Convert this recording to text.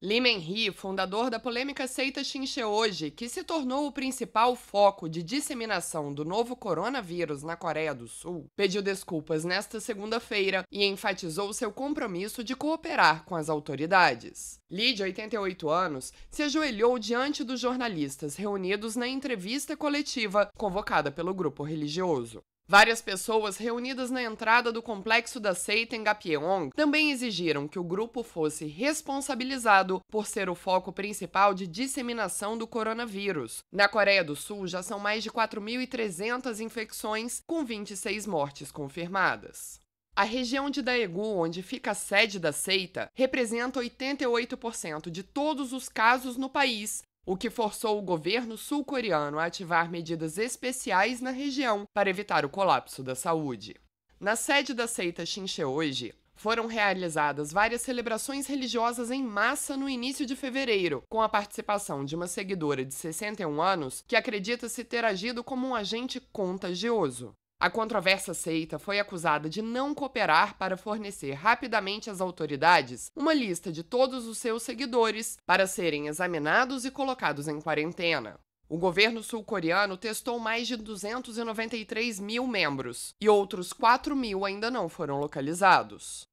Lee Menry, fundador da polêmica seita Shincheoji, que se tornou o principal foco de disseminação do novo coronavírus na Coreia do Sul, pediu desculpas nesta segunda-feira e enfatizou seu compromisso de cooperar com as autoridades. Lee, de 88 anos, se ajoelhou diante dos jornalistas reunidos na entrevista coletiva convocada pelo grupo religioso. Várias pessoas reunidas na entrada do complexo da seita em Gapyeong também exigiram que o grupo fosse responsabilizado por ser o foco principal de disseminação do coronavírus. Na Coreia do Sul já são mais de 4.300 infecções, com 26 mortes confirmadas. A região de Daegu, onde fica a sede da seita, representa 88% de todos os casos no país o que forçou o governo sul-coreano a ativar medidas especiais na região para evitar o colapso da saúde. Na sede da seita Shincheonji, foram realizadas várias celebrações religiosas em massa no início de fevereiro, com a participação de uma seguidora de 61 anos que acredita se ter agido como um agente contagioso. A controversa seita foi acusada de não cooperar para fornecer rapidamente às autoridades uma lista de todos os seus seguidores para serem examinados e colocados em quarentena. O governo sul-coreano testou mais de 293 mil membros e outros 4 mil ainda não foram localizados.